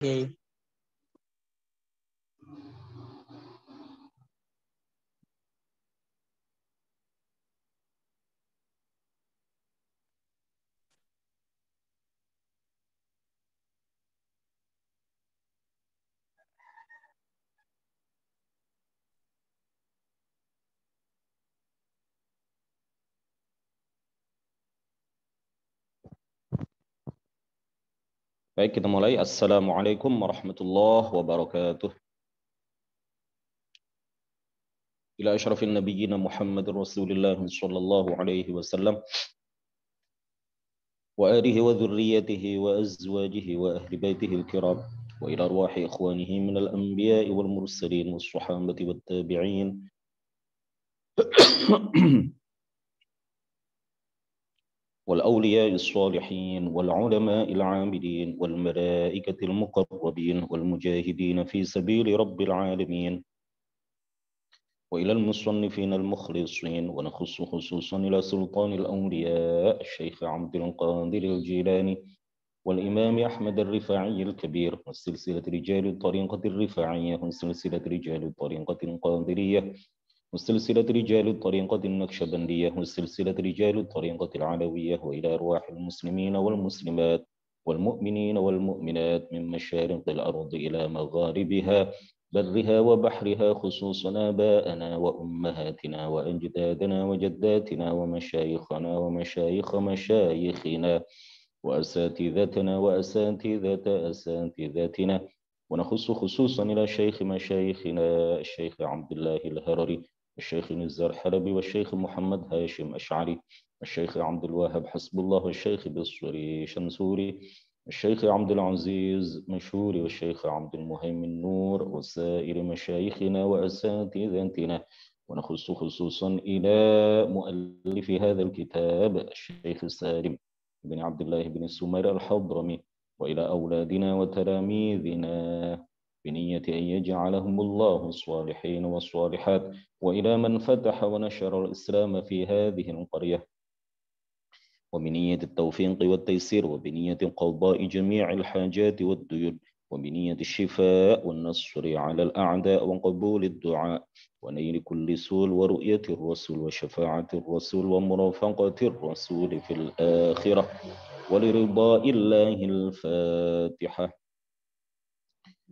Okay. Baik, kita mulai. Assalamualaikum warahmatullahi wabarakatuh. إلى أشرف النبيين محمد رسول الله صلى الله عليه وسلم وآله وذريته وأزواجه وأهل بيته الكرام وإلى أرواح إخوانه من الأنبياء والمرسلين والصحابة والتابعين والأولياء الصالحين والعلماء العاملين والملائكة المقربين والمجاهدين في سبيل رب العالمين وإلى المصنفين المخلصين ونخص خصوصا إلى سلطان الأولياء الشيخ عبد القادر الجيلاني والإمام أحمد الرفاعي الكبير وسلسلة رجال الطريقة الرفاعية وسلسلة رجال الطريقة القادرية وسلسلة رجال الطريقة النكشبندية وسلسلة رجال الطريقة العلوية وإلى أرواح المسلمين والمسلمات والمؤمنين والمؤمنات من مشارق الأرض إلى مغاربها برها وبحرها خصوصا آباءنا وأمهاتنا وأجدادنا وجداتنا ومشايخنا ومشايخ مشايخنا وأساتذتنا وأساتذة أساتذتنا ونخص خصوصا إلى شيخ مشايخنا الشيخ عبد الله الهرري الشيخ نزار حلبي والشيخ محمد هاشم أشعري الشيخ عبد الوهاب حسب الله والشيخ بصري شنسوري الشيخ عبد العزيز مشوري والشيخ عبد المهيمن نور وسائر مشايخنا وأساتذتنا ونخص خصوصا إلى مؤلف هذا الكتاب الشيخ سالم بن عبد الله بن السمير الحضرمي وإلى أولادنا وتلاميذنا بنية أن يجعلهم الله الصالحين والصالحات وإلى من فتح ونشر الإسلام في هذه القرية وبنية التوفيق والتيسير وبنية قضاء جميع الحاجات والديون وبنية الشفاء والنصر على الأعداء وقبول الدعاء ونيل كل سول ورؤية الرسول وشفاعة الرسول ومرافقة الرسول في الآخرة ولرضاء الله الفاتحة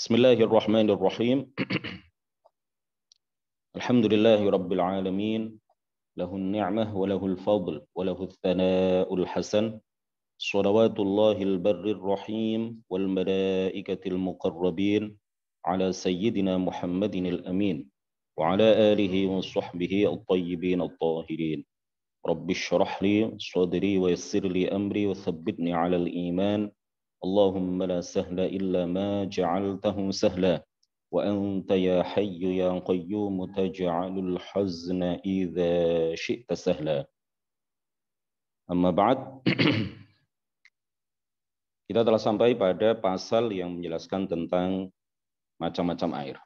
بسم الله الرحمن الرحيم الحمد لله رب العالمين له النعمة وله الفضل وله الثناء الحسن صلوات الله البر الرحيم والملائكة المقربين على سيدنا محمد الأمين وعلى آله وصحبه الطيبين الطاهرين رب اشرح لي صدري ويسر لي أمري وثبتني على الإيمان اللهم لا سهل إلا ما جعلته سهلا وأنت يا حي يا قيوم تجعل الحزن إذا شئت سهلا أما بعد Kita telah sampai pada pasal yang menjelaskan tentang macam-macam air.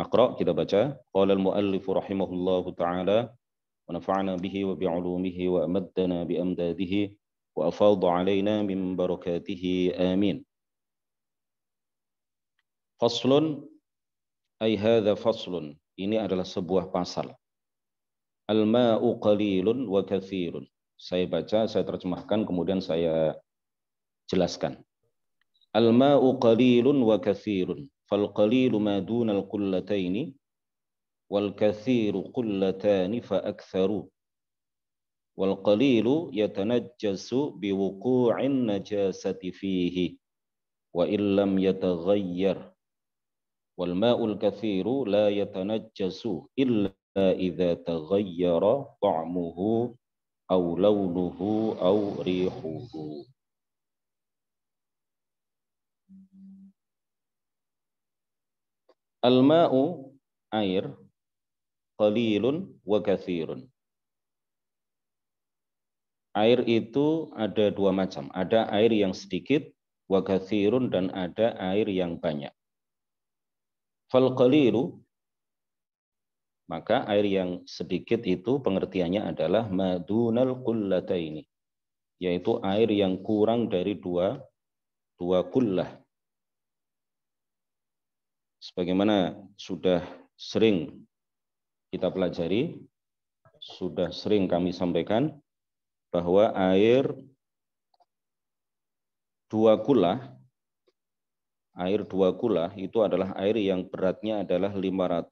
Naqra kita baca qala al-muallif rahimahullahu taala wa nafa'ana bihi wa bi 'ulumihi wa amaddana bi amdadihi وأفاض علينا من بركاته آمين Faslun ay هذا faslun. Ini adalah sebuah pasal. الماء قليل وكثير. wa Saya baca, saya terjemahkan, kemudian saya jelaskan. الماء قليل وكثير wa ما Fal القلتين والكثير dunal qullataini wal fa والقليل يتنجس بوقوع النجاسة فيه وإن لم يتغير والماء الكثير لا يتنجس إلا إذا تغير طعمه أو لونه أو ريحه الماء air قليل وكثير air itu ada dua macam. Ada air yang sedikit, wagathirun, dan ada air yang banyak. falqaliru. maka air yang sedikit itu pengertiannya adalah madunal ini, yaitu air yang kurang dari dua, dua kullah. Sebagaimana sudah sering kita pelajari, sudah sering kami sampaikan, bahwa air dua kula air dua kula itu adalah air yang beratnya adalah 500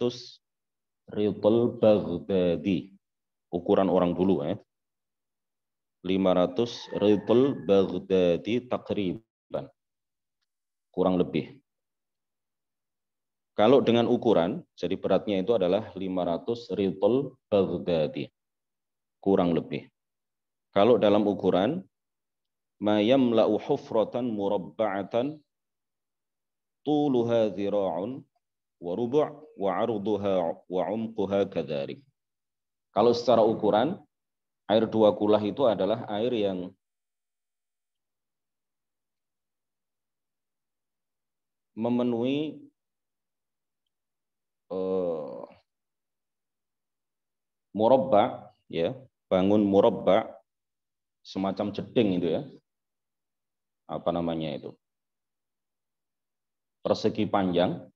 ritel Baghdadi ukuran orang dulu ya 500 ritel Baghdadi takriban kurang lebih kalau dengan ukuran jadi beratnya itu adalah 500 ritel Baghdadi kurang lebih kalau dalam ukuran lau hufratan murabba'atan tuluha zira'un wa rubu' wa 'arduha wa 'umquha kadzalik. Kalau secara ukuran air dua kulah itu adalah air yang memenuhi uh, eh, murabba ya bangun murabba semacam jeding itu ya. Apa namanya itu? Persegi panjang,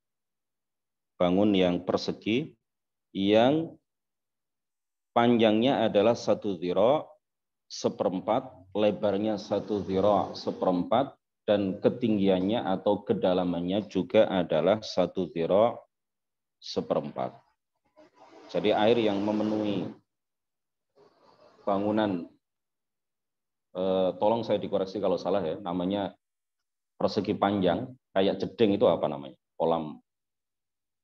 bangun yang persegi yang panjangnya adalah satu ziro seperempat, lebarnya satu ziro seperempat, dan ketinggiannya atau kedalamannya juga adalah satu ziro seperempat. Jadi air yang memenuhi bangunan Eh, tolong saya dikoreksi kalau salah ya, namanya persegi panjang kayak jeding itu apa namanya? Kolam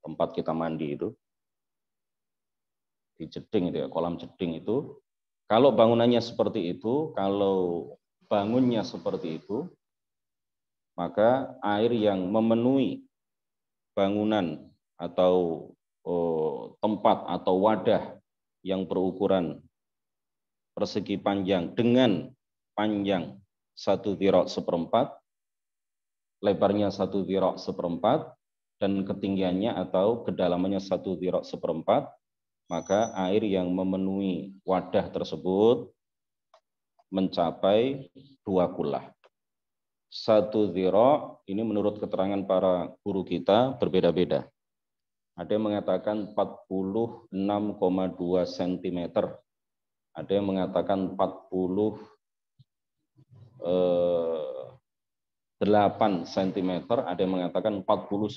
tempat kita mandi itu. Di jeding itu ya, kolam jeding itu. Kalau bangunannya seperti itu, kalau bangunnya seperti itu, maka air yang memenuhi bangunan atau oh, tempat atau wadah yang berukuran persegi panjang dengan panjang satu dirok seperempat, lebarnya satu dirok seperempat, dan ketinggiannya atau kedalamannya satu dirok seperempat, maka air yang memenuhi wadah tersebut mencapai dua kulah. Satu dirok, ini menurut keterangan para guru kita berbeda-beda. Ada yang mengatakan 46,2 cm. Ada yang mengatakan 40 8 eh, cm, ada yang mengatakan 49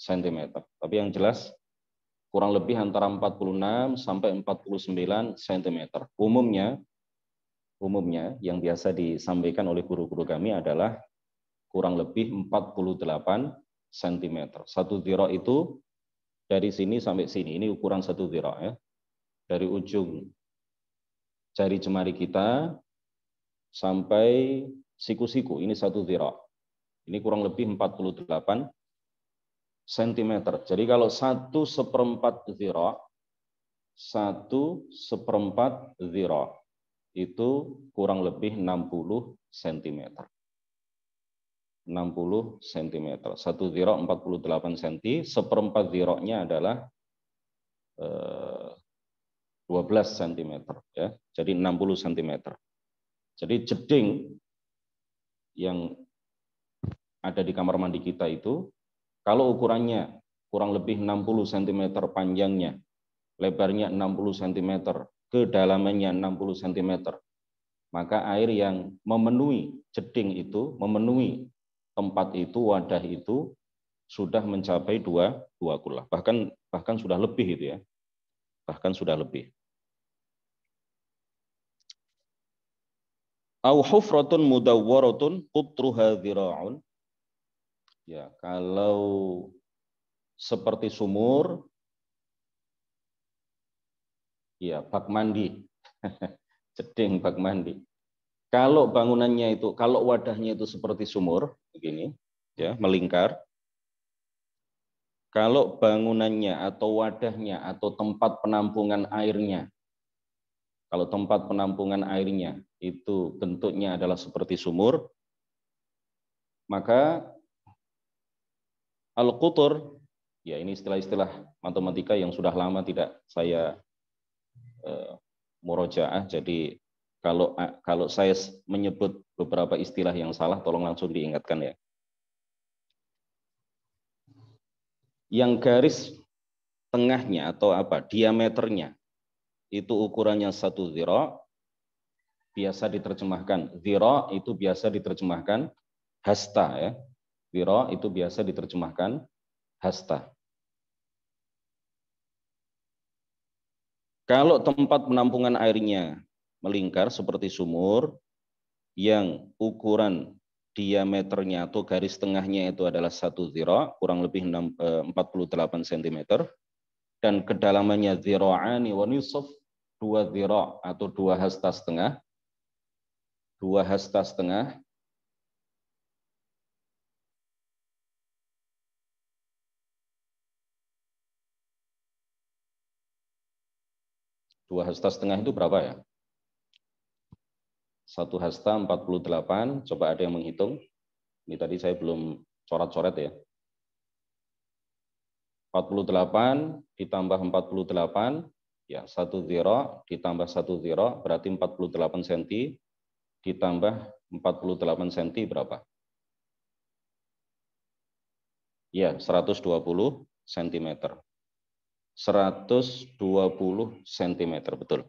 cm. Tapi yang jelas kurang lebih antara 46 sampai 49 cm. Umumnya umumnya yang biasa disampaikan oleh guru-guru kami adalah kurang lebih 48 cm. Satu tiro itu dari sini sampai sini. Ini ukuran satu tiro ya. Dari ujung jari jemari kita sampai siku-siku, ini satu zira. Ini kurang lebih 48 cm. Jadi kalau satu seperempat zira, satu seperempat zira itu kurang lebih 60 cm. 60 cm. Satu zira 48 cm, seperempat ziroknya adalah eh, 12 cm. Ya. Jadi 60 cm. Jadi jeding yang ada di kamar mandi kita itu, kalau ukurannya kurang lebih 60 cm panjangnya, lebarnya 60 cm, kedalamannya 60 cm, maka air yang memenuhi jeding itu, memenuhi tempat itu, wadah itu, sudah mencapai dua dua kula. bahkan bahkan sudah lebih itu ya bahkan sudah lebih Au hufratun mudawwaratun qutruha dhira'un. Ya, kalau seperti sumur ya bak mandi. Ceding bak mandi. Kalau bangunannya itu, kalau wadahnya itu seperti sumur begini, ya, melingkar. Kalau bangunannya atau wadahnya atau tempat penampungan airnya kalau tempat penampungan airnya itu bentuknya adalah seperti sumur, maka al-qutur, ya ini istilah-istilah matematika yang sudah lama tidak saya uh, murojaah, jadi kalau eh, kalau saya menyebut beberapa istilah yang salah, tolong langsung diingatkan ya. Yang garis tengahnya atau apa diameternya itu ukurannya satu zero, biasa diterjemahkan. Zira itu biasa diterjemahkan hasta ya. Zira itu biasa diterjemahkan hasta. Kalau tempat penampungan airnya melingkar seperti sumur yang ukuran diameternya atau garis tengahnya itu adalah satu zira, kurang lebih 48 cm, eh, dan kedalamannya zira'ani wa nisf, dua zira atau dua hasta setengah, dua hasta setengah, dua hasta setengah itu berapa ya? Satu hasta 48, coba ada yang menghitung. Ini tadi saya belum coret-coret ya. 48 ditambah 48, ya satu zero ditambah satu zero berarti 48 cm ditambah 48 cm berapa? Ya, 120 cm. 120 cm, betul.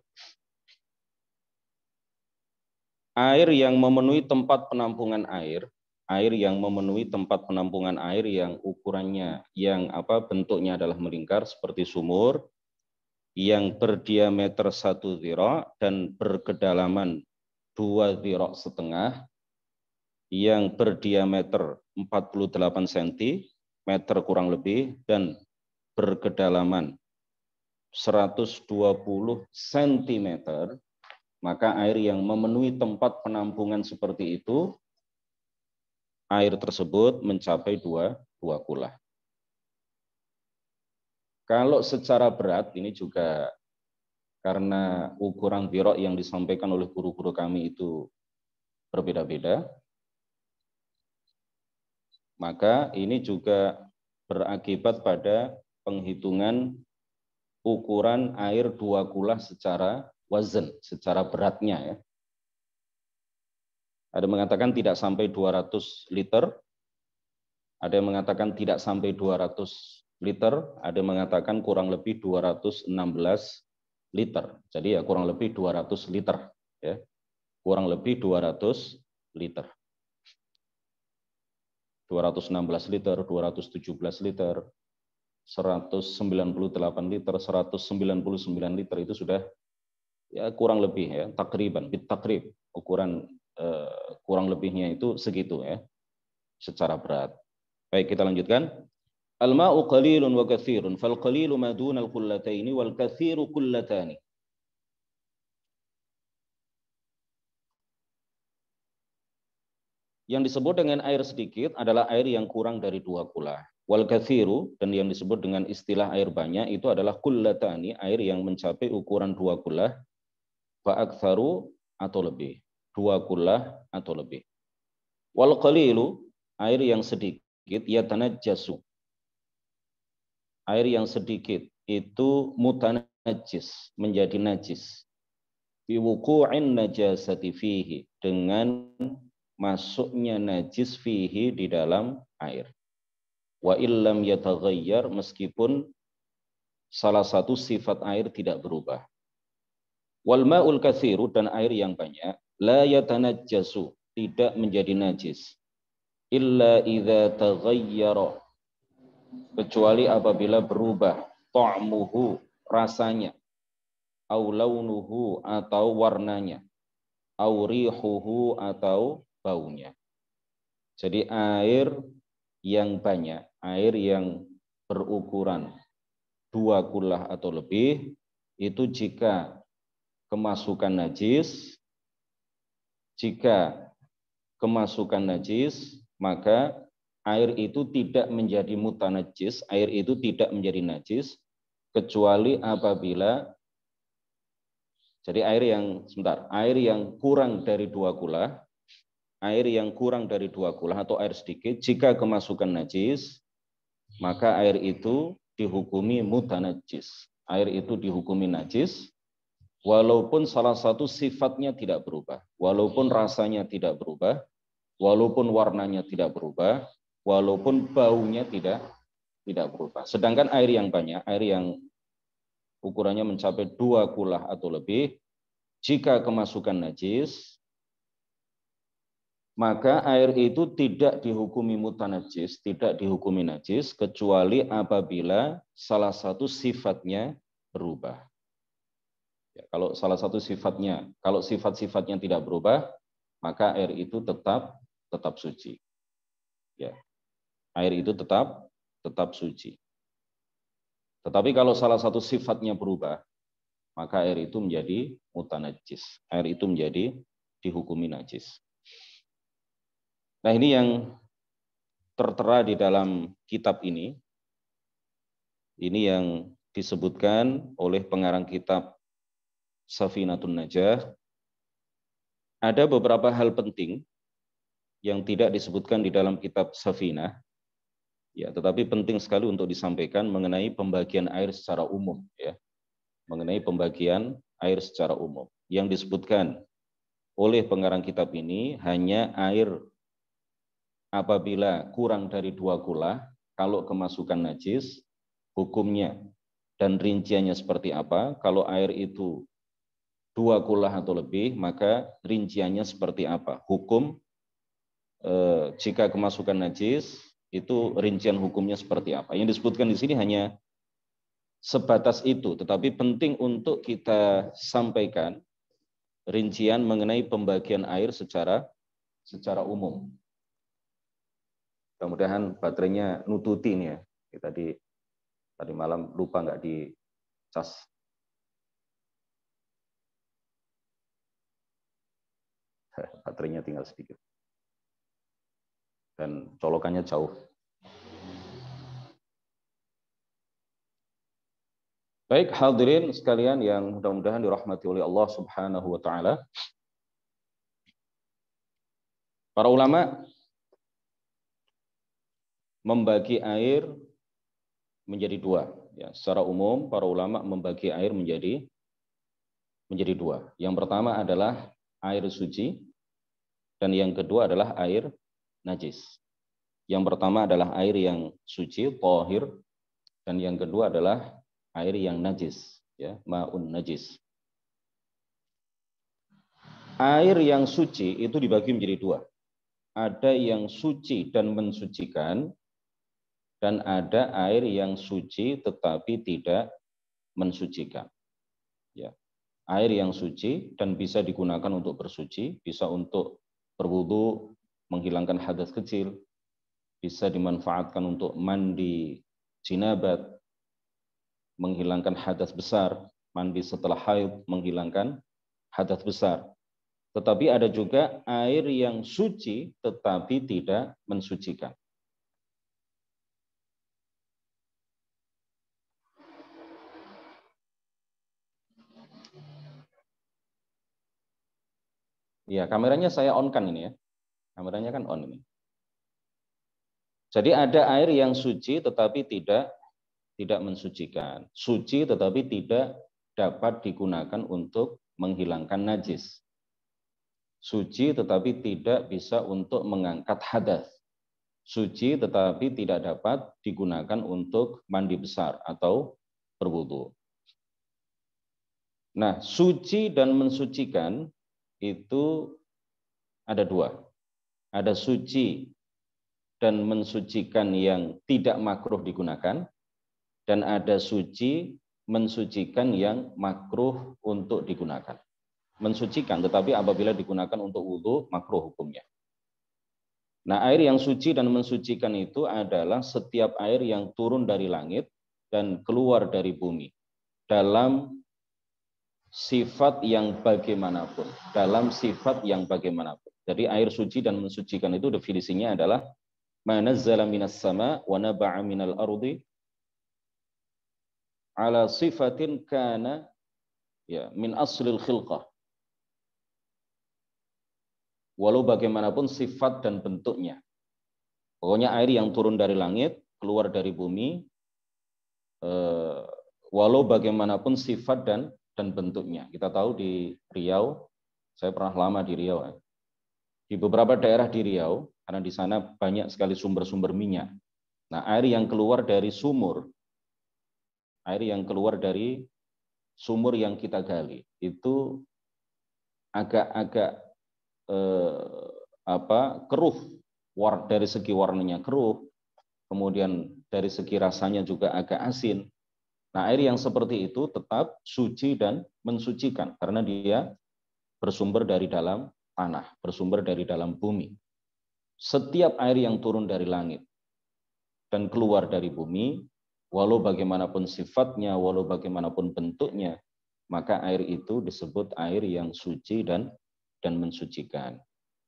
Air yang memenuhi tempat penampungan air, air yang memenuhi tempat penampungan air yang ukurannya, yang apa bentuknya adalah melingkar seperti sumur, yang berdiameter satu zira dan berkedalaman dua dirok setengah yang berdiameter 48 cm meter kurang lebih dan berkedalaman 120 cm, maka air yang memenuhi tempat penampungan seperti itu, air tersebut mencapai dua, dua kula. Kalau secara berat, ini juga karena ukuran birok yang disampaikan oleh guru-guru kami itu berbeda-beda, maka ini juga berakibat pada penghitungan ukuran air dua kulah secara wazan, secara beratnya ya. Ada yang mengatakan tidak sampai 200 liter, ada yang mengatakan tidak sampai 200 liter, ada yang mengatakan kurang lebih 216 liter. Jadi ya kurang lebih 200 liter ya. Kurang lebih 200 liter. 216 liter, 217 liter, 198 liter, 199 liter itu sudah ya kurang lebih ya takriban bit takrib ukuran eh, kurang lebihnya itu segitu ya secara berat. Baik, kita lanjutkan. الماء قليل وكثير فالقليل ما دون القلتين والكثير قلتان Yang disebut dengan air sedikit adalah air yang kurang dari dua kula. Wal kathiru dan yang disebut dengan istilah air banyak itu adalah kullatani, air yang mencapai ukuran dua kula, ba'aktharu atau lebih. Dua kula atau lebih. Wal qalilu, air yang sedikit, jasu air yang sedikit itu mutanajis, menjadi najis. Biwuku'in najasati fihi, dengan masuknya najis fihi di dalam air. Wa illam yataghayyar, meskipun salah satu sifat air tidak berubah. Wal ma'ul kathiru, dan air yang banyak, la yatanajjasu, tidak menjadi najis. Illa idza taghayyara, kecuali apabila berubah ta'muhu rasanya au launuhu atau warnanya au rihuhu atau baunya. Jadi air yang banyak, air yang berukuran dua kulah atau lebih itu jika kemasukan najis jika kemasukan najis maka air itu tidak menjadi mutanajis, air itu tidak menjadi najis, kecuali apabila jadi air yang sebentar, air yang kurang dari dua gula, air yang kurang dari dua gula atau air sedikit, jika kemasukan najis, maka air itu dihukumi mutanajis. Air itu dihukumi najis, walaupun salah satu sifatnya tidak berubah, walaupun rasanya tidak berubah, walaupun warnanya tidak berubah, walaupun baunya tidak tidak berubah. Sedangkan air yang banyak, air yang ukurannya mencapai dua kulah atau lebih, jika kemasukan najis, maka air itu tidak dihukumi mutan najis, tidak dihukumi najis, kecuali apabila salah satu sifatnya berubah. Ya, kalau salah satu sifatnya, kalau sifat-sifatnya tidak berubah, maka air itu tetap tetap suci. Ya, air itu tetap tetap suci. Tetapi kalau salah satu sifatnya berubah, maka air itu menjadi mutanajis. Air itu menjadi dihukumi najis. Nah ini yang tertera di dalam kitab ini. Ini yang disebutkan oleh pengarang kitab Safinatun Najah. Ada beberapa hal penting yang tidak disebutkan di dalam kitab Safinah Ya, tetapi penting sekali untuk disampaikan mengenai pembagian air secara umum ya. Mengenai pembagian air secara umum yang disebutkan oleh pengarang kitab ini hanya air apabila kurang dari dua gula kalau kemasukan najis hukumnya dan rinciannya seperti apa kalau air itu dua gula atau lebih maka rinciannya seperti apa hukum eh, jika kemasukan najis itu rincian hukumnya seperti apa. Yang disebutkan di sini hanya sebatas itu, tetapi penting untuk kita sampaikan rincian mengenai pembagian air secara secara umum. Mudah-mudahan baterainya nututi nih ya. Tadi tadi malam lupa nggak di cas. Baterainya tinggal sedikit dan colokannya jauh. Baik hadirin sekalian yang mudah-mudahan dirahmati oleh Allah Subhanahu wa taala. Para ulama membagi air menjadi dua. Ya, secara umum para ulama membagi air menjadi menjadi dua. Yang pertama adalah air suci dan yang kedua adalah air najis. Yang pertama adalah air yang suci, tohir, dan yang kedua adalah air yang najis, ya, maun najis. Air yang suci itu dibagi menjadi dua. Ada yang suci dan mensucikan, dan ada air yang suci tetapi tidak mensucikan. Ya. Air yang suci dan bisa digunakan untuk bersuci, bisa untuk berwudu, menghilangkan hadas kecil, bisa dimanfaatkan untuk mandi jinabat, menghilangkan hadas besar, mandi setelah haid menghilangkan hadas besar. Tetapi ada juga air yang suci tetapi tidak mensucikan. Ya, kameranya saya on kan ini ya. Kameranya kan on ini. Jadi ada air yang suci tetapi tidak tidak mensucikan. Suci tetapi tidak dapat digunakan untuk menghilangkan najis. Suci tetapi tidak bisa untuk mengangkat hadas. Suci tetapi tidak dapat digunakan untuk mandi besar atau berwudu. Nah, suci dan mensucikan itu ada dua ada suci dan mensucikan yang tidak makruh digunakan dan ada suci mensucikan yang makruh untuk digunakan. Mensucikan tetapi apabila digunakan untuk wudhu makruh hukumnya. Nah, air yang suci dan mensucikan itu adalah setiap air yang turun dari langit dan keluar dari bumi dalam sifat yang bagaimanapun, dalam sifat yang bagaimanapun. Jadi air suci dan mensucikan itu definisinya adalah manazzala minas sama wa naba'a minal ardi ala sifatin kana ya min aslil khilqah. Walau bagaimanapun sifat dan bentuknya. Pokoknya air yang turun dari langit, keluar dari bumi, eh, walau bagaimanapun sifat dan dan bentuknya. Kita tahu di Riau, saya pernah lama di Riau, eh di beberapa daerah di Riau, karena di sana banyak sekali sumber-sumber minyak. Nah, air yang keluar dari sumur, air yang keluar dari sumur yang kita gali itu agak-agak eh, apa keruh war dari segi warnanya keruh, kemudian dari segi rasanya juga agak asin. Nah, air yang seperti itu tetap suci dan mensucikan karena dia bersumber dari dalam tanah, bersumber dari dalam bumi. Setiap air yang turun dari langit dan keluar dari bumi, walau bagaimanapun sifatnya, walau bagaimanapun bentuknya, maka air itu disebut air yang suci dan dan mensucikan.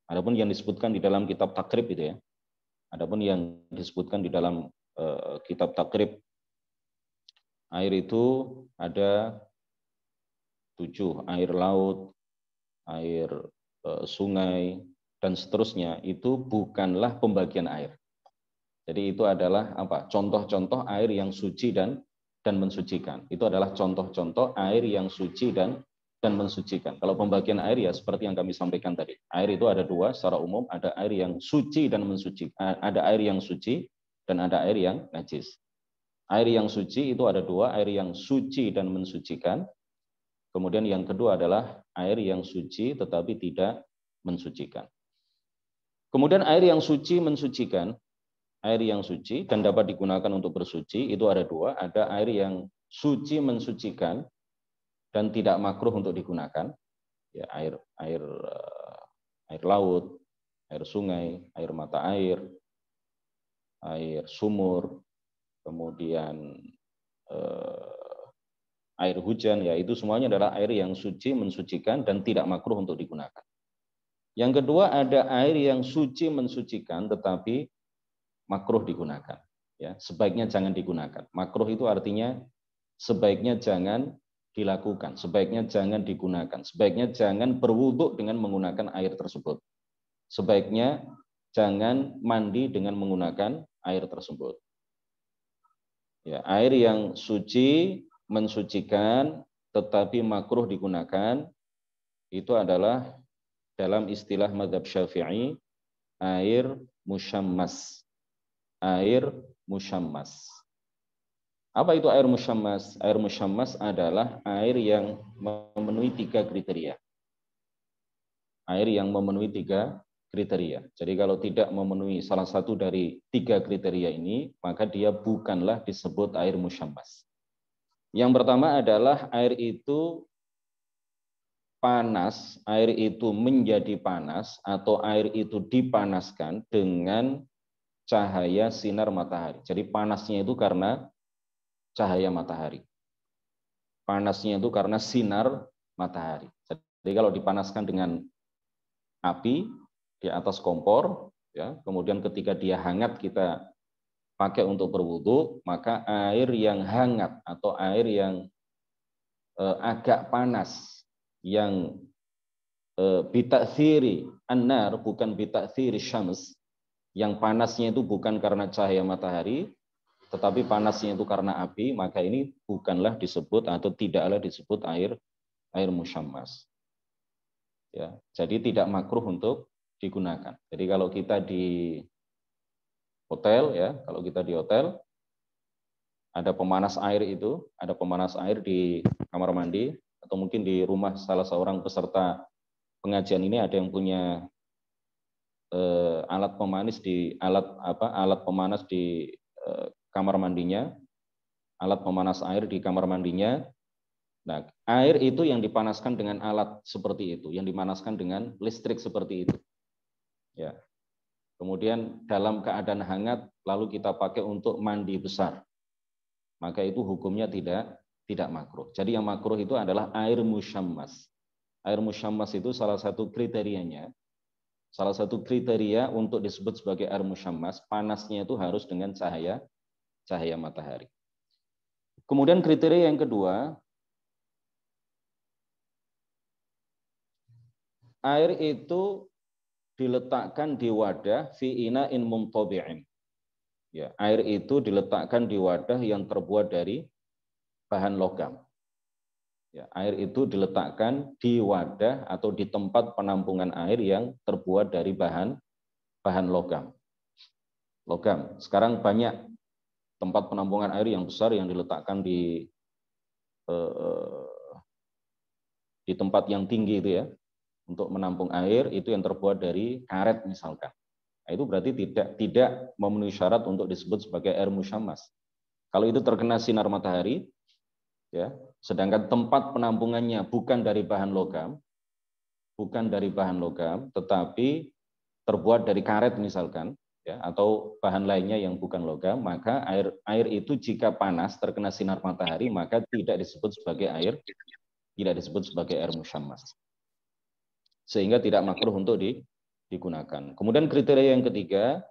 Adapun yang disebutkan di dalam kitab takrib itu ya. Adapun yang disebutkan di dalam uh, kitab takrib air itu ada tujuh air laut, air Eh, sungai, dan seterusnya, itu bukanlah pembagian air. Jadi itu adalah apa? Contoh-contoh air yang suci dan dan mensucikan. Itu adalah contoh-contoh air yang suci dan dan mensucikan. Kalau pembagian air ya seperti yang kami sampaikan tadi. Air itu ada dua secara umum, ada air yang suci dan mensucikan. Eh, ada air yang suci dan ada air yang najis. Air yang suci itu ada dua, air yang suci dan mensucikan. Kemudian yang kedua adalah air yang suci tetapi tidak mensucikan. Kemudian air yang suci mensucikan, air yang suci dan dapat digunakan untuk bersuci itu ada dua, ada air yang suci mensucikan dan tidak makruh untuk digunakan, ya air air eh, air laut, air sungai, air mata air, air sumur, kemudian eh, air hujan, ya itu semuanya adalah air yang suci, mensucikan, dan tidak makruh untuk digunakan. Yang kedua ada air yang suci mensucikan tetapi makruh digunakan. Ya, sebaiknya jangan digunakan. Makruh itu artinya sebaiknya jangan dilakukan, sebaiknya jangan digunakan, sebaiknya jangan berwuduk dengan menggunakan air tersebut. Sebaiknya jangan mandi dengan menggunakan air tersebut. Ya, air yang suci mensucikan tetapi makruh digunakan itu adalah dalam istilah madhab syafi'i air musyammas. Air musyammas. Apa itu air musyammas? Air musyammas adalah air yang memenuhi tiga kriteria. Air yang memenuhi tiga kriteria. Jadi kalau tidak memenuhi salah satu dari tiga kriteria ini, maka dia bukanlah disebut air musyammas. Yang pertama adalah air itu panas, air itu menjadi panas atau air itu dipanaskan dengan cahaya sinar matahari. Jadi panasnya itu karena cahaya matahari. Panasnya itu karena sinar matahari. Jadi kalau dipanaskan dengan api di atas kompor, ya, kemudian ketika dia hangat kita pakai untuk berwudu, maka air yang hangat atau air yang eh, agak panas yang eh, bitaksiri anar bukan bitaksiri syams yang panasnya itu bukan karena cahaya matahari tetapi panasnya itu karena api maka ini bukanlah disebut atau tidaklah disebut air air musyammas ya jadi tidak makruh untuk digunakan jadi kalau kita di hotel ya kalau kita di hotel ada pemanas air itu ada pemanas air di kamar mandi atau mungkin di rumah salah seorang peserta pengajian ini ada yang punya eh, alat pemanis di alat apa alat pemanas di eh, kamar mandinya alat pemanas air di kamar mandinya Nah, air itu yang dipanaskan dengan alat seperti itu, yang dipanaskan dengan listrik seperti itu. Ya, Kemudian dalam keadaan hangat lalu kita pakai untuk mandi besar. Maka itu hukumnya tidak tidak makruh. Jadi yang makruh itu adalah air musyammas. Air musyammas itu salah satu kriterianya. Salah satu kriteria untuk disebut sebagai air musyammas, panasnya itu harus dengan cahaya cahaya matahari. Kemudian kriteria yang kedua, air itu diletakkan di wadah fi ina'in mumtabi'in. Ya, air itu diletakkan di wadah yang terbuat dari bahan logam. Ya, air itu diletakkan di wadah atau di tempat penampungan air yang terbuat dari bahan bahan logam. Logam. Sekarang banyak tempat penampungan air yang besar yang diletakkan di eh, eh di tempat yang tinggi itu ya, untuk menampung air itu yang terbuat dari karet misalkan. Nah, itu berarti tidak tidak memenuhi syarat untuk disebut sebagai air musyamas. Kalau itu terkena sinar matahari, ya, sedangkan tempat penampungannya bukan dari bahan logam, bukan dari bahan logam, tetapi terbuat dari karet misalkan, ya, atau bahan lainnya yang bukan logam, maka air air itu jika panas terkena sinar matahari maka tidak disebut sebagai air, tidak disebut sebagai air musyamas sehingga tidak makruh untuk di, digunakan. Kemudian kriteria yang ketiga,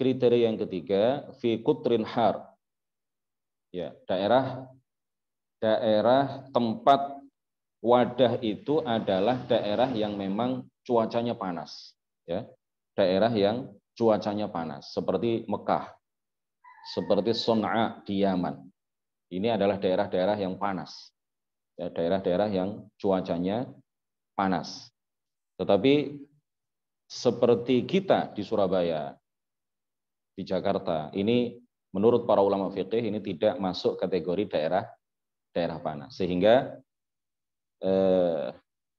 kriteria yang ketiga fi kutrin har. Ya, daerah daerah tempat wadah itu adalah daerah yang memang cuacanya panas, ya. Daerah yang cuacanya panas seperti Mekah, seperti Son'a di Yaman. Ini adalah daerah-daerah yang panas. Ya, daerah-daerah yang cuacanya panas. Tetapi seperti kita di Surabaya, di Jakarta, ini menurut para ulama fikih ini tidak masuk kategori daerah daerah panas. Sehingga eh,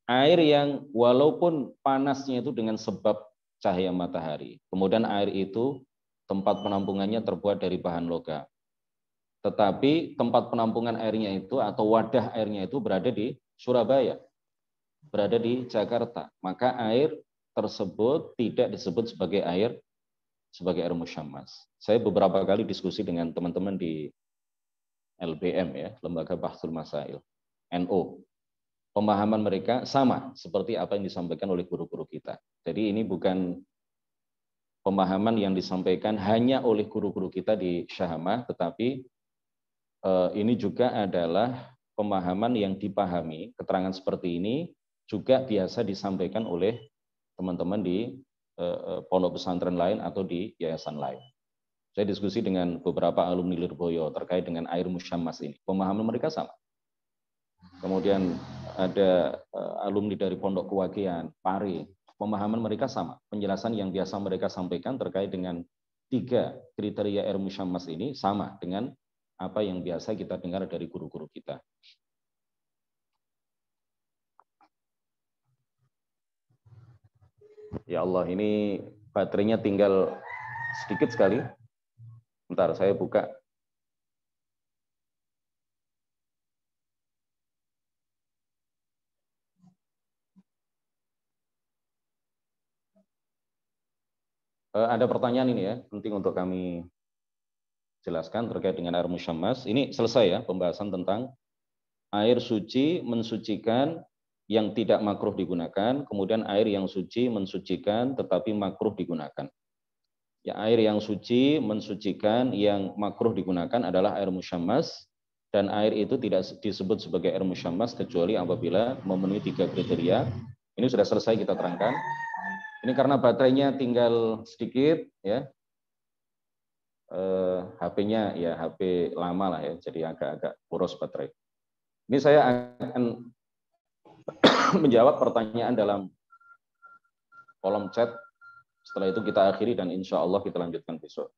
air yang walaupun panasnya itu dengan sebab cahaya matahari, kemudian air itu tempat penampungannya terbuat dari bahan logam. Tetapi tempat penampungan airnya itu atau wadah airnya itu berada di Surabaya berada di Jakarta, maka air tersebut tidak disebut sebagai air sebagai air musyammas. Saya beberapa kali diskusi dengan teman-teman di LBM ya, Lembaga Bahsul Masail, NO. Pemahaman mereka sama seperti apa yang disampaikan oleh guru-guru kita. Jadi ini bukan pemahaman yang disampaikan hanya oleh guru-guru kita di Syahmah, tetapi eh, ini juga adalah pemahaman yang dipahami, keterangan seperti ini juga biasa disampaikan oleh teman-teman di eh, eh, pondok pesantren lain atau di yayasan lain. Saya diskusi dengan beberapa alumni Lirboyo terkait dengan air musyamas ini. Pemahaman mereka sama. Kemudian ada eh, alumni dari Pondok Kewagian, pari. Pemahaman mereka sama. Penjelasan yang biasa mereka sampaikan terkait dengan tiga kriteria air musyamas ini sama dengan apa yang biasa kita dengar dari guru-guru kita. Ya Allah, ini baterainya tinggal sedikit sekali. Bentar, saya buka. Eh, ada pertanyaan ini ya, penting untuk kami jelaskan terkait dengan air musyammas. Ini selesai ya pembahasan tentang air suci mensucikan yang tidak makruh digunakan, kemudian air yang suci mensucikan tetapi makruh digunakan. Ya, air yang suci mensucikan yang makruh digunakan adalah air musyammas dan air itu tidak disebut sebagai air musyammas kecuali apabila memenuhi tiga kriteria. Ini sudah selesai kita terangkan. Ini karena baterainya tinggal sedikit ya, eh, HP-nya ya HP lama lah ya, jadi agak-agak boros baterai. Ini saya akan menjawab pertanyaan dalam kolom chat. Setelah itu kita akhiri dan insya Allah kita lanjutkan besok.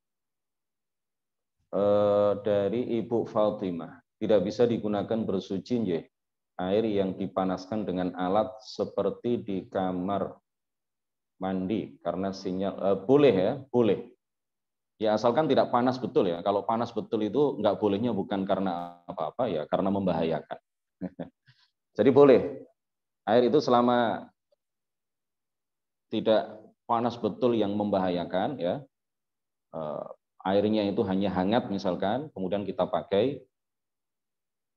Eh, dari Ibu Fatimah, tidak bisa digunakan bersuci ya air yang dipanaskan dengan alat seperti di kamar mandi karena sinyal e, boleh ya boleh ya asalkan tidak panas betul ya kalau panas betul itu nggak bolehnya bukan karena apa-apa ya karena membahayakan jadi boleh Air itu selama tidak panas betul yang membahayakan ya. Eh, airnya itu hanya hangat misalkan, kemudian kita pakai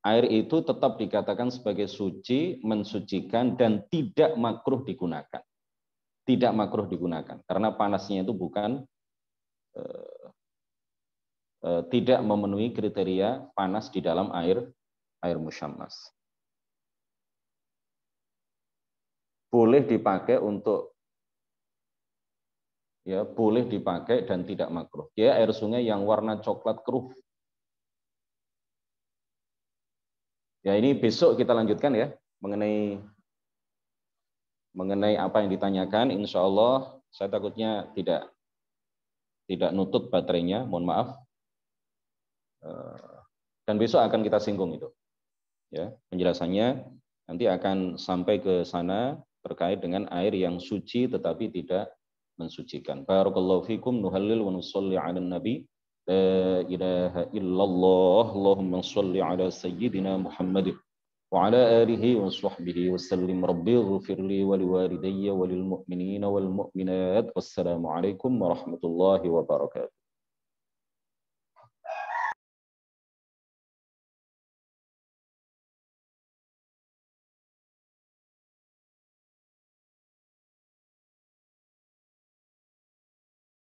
air itu tetap dikatakan sebagai suci, mensucikan dan tidak makruh digunakan. Tidak makruh digunakan karena panasnya itu bukan eh, eh, tidak memenuhi kriteria panas di dalam air air musyammas. boleh dipakai untuk ya boleh dipakai dan tidak makruh. ya air sungai yang warna coklat keruh. Ya ini besok kita lanjutkan ya mengenai mengenai apa yang ditanyakan. Insya Allah saya takutnya tidak tidak nutup baterainya. Mohon maaf. Eh, dan besok akan kita singgung itu. Ya penjelasannya nanti akan sampai ke sana terkait dengan air yang suci tetapi tidak mensucikan. Barakallahu fikum nuhallil wa nusalli ala nabi la ilaha illallah Allahumma salli ala sayyidina Muhammad wa ala alihi wa sahbihi wa sallim rabbi ighfirli wa liwalidayya wa lil wal mu'minat wassalamu alaikum warahmatullahi wabarakatuh.